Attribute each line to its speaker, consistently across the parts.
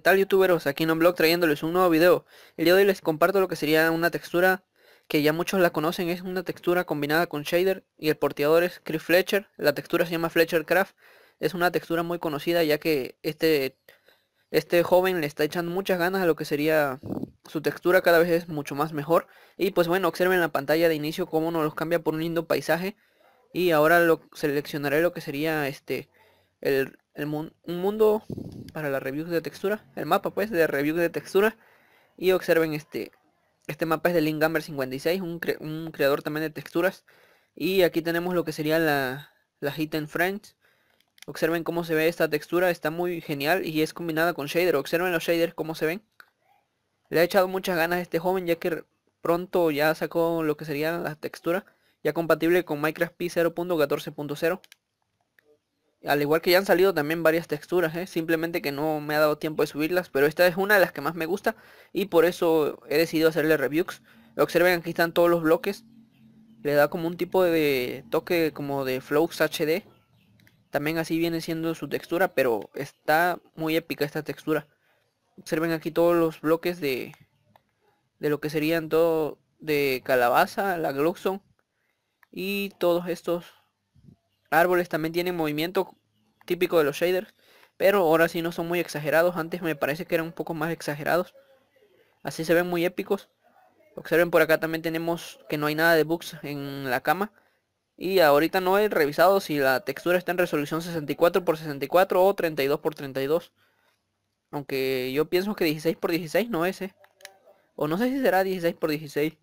Speaker 1: tal youtuberos? Aquí en un blog trayéndoles un nuevo video. El día de hoy les comparto lo que sería una textura que ya muchos la conocen, es una textura combinada con shader y el porteador es Chris Fletcher. La textura se llama Fletcher Craft. Es una textura muy conocida ya que este, este joven le está echando muchas ganas a lo que sería su textura cada vez es mucho más mejor. Y pues bueno, observen la pantalla de inicio cómo nos los cambia por un lindo paisaje. Y ahora lo seleccionaré lo que sería este el, el un mundo para la review de textura, el mapa pues de review de textura. Y observen este, este mapa es de Lingamber 56, un, un, creador también de texturas. Y aquí tenemos lo que sería la, la Hidden Friends. Observen cómo se ve esta textura, está muy genial y es combinada con shader. Observen los shaders cómo se ven. Le ha echado muchas ganas a este joven ya que pronto ya sacó lo que sería la textura. Ya compatible con Minecraft P 0.14.0. Al igual que ya han salido también varias texturas, ¿eh? simplemente que no me ha dado tiempo de subirlas, pero esta es una de las que más me gusta y por eso he decidido hacerle reviews. Observen, aquí están todos los bloques. Le da como un tipo de toque como de Flows HD. También así viene siendo su textura, pero está muy épica esta textura. Observen aquí todos los bloques de, de lo que serían todo de calabaza, la Glockson y todos estos Árboles también tienen movimiento típico de los shaders, pero ahora sí no son muy exagerados, antes me parece que eran un poco más exagerados. Así se ven muy épicos. Observen por acá también tenemos que no hay nada de bugs en la cama. Y ahorita no he revisado si la textura está en resolución 64x64 o 32x32. Aunque yo pienso que 16x16 no es, eh. O no sé si será 16x16.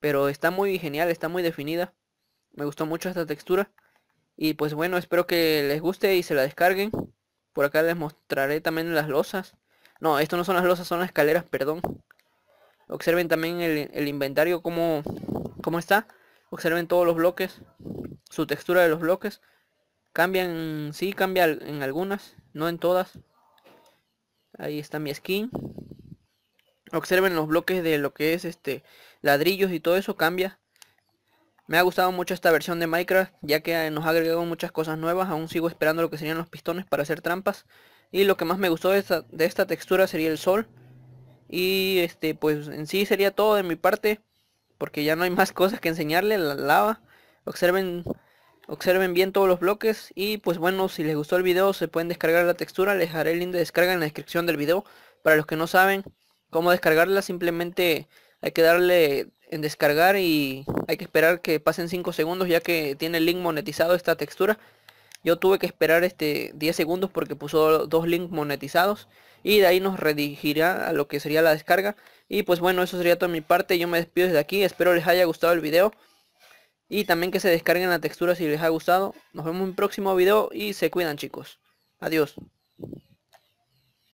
Speaker 1: Pero está muy genial, está muy definida. Me gustó mucho esta textura. Y pues bueno, espero que les guste y se la descarguen. Por acá les mostraré también las losas. No, esto no son las losas, son las escaleras, perdón. Observen también el, inventario, cómo, cómo está. Observen todos los bloques, su textura de los bloques. Cambian, sí, cambia en algunas, no en todas. Ahí está mi skin. Observen los bloques de lo que es este ladrillos y todo eso cambia. Me ha gustado mucho esta versión de Minecraft, ya que eh, nos ha agregado muchas cosas nuevas, aún sigo esperando lo que serían los pistones para hacer trampas. Y lo que más me gustó de esta, textura sería el sol. Y este, pues en sí sería todo de mi parte, porque ya no hay más cosas que enseñarle, la lava. Observen, observen bien todos los bloques y pues bueno, si les gustó el video se pueden descargar la textura, les haré el link de descarga en la descripción del video. Para los que no saben cómo descargarla, simplemente hay que darle en descargar y hay que esperar que pasen 5 segundos ya que tiene el link monetizado esta textura. Yo tuve que esperar este 10 segundos porque puso dos links monetizados y de ahí nos redirigirá a lo que sería la descarga. Y pues bueno, eso sería toda mi parte. Yo me despido desde aquí. Espero les haya gustado el video. Y también que se descarguen la textura si les ha gustado. Nos vemos en un próximo video y se cuidan chicos. Adiós.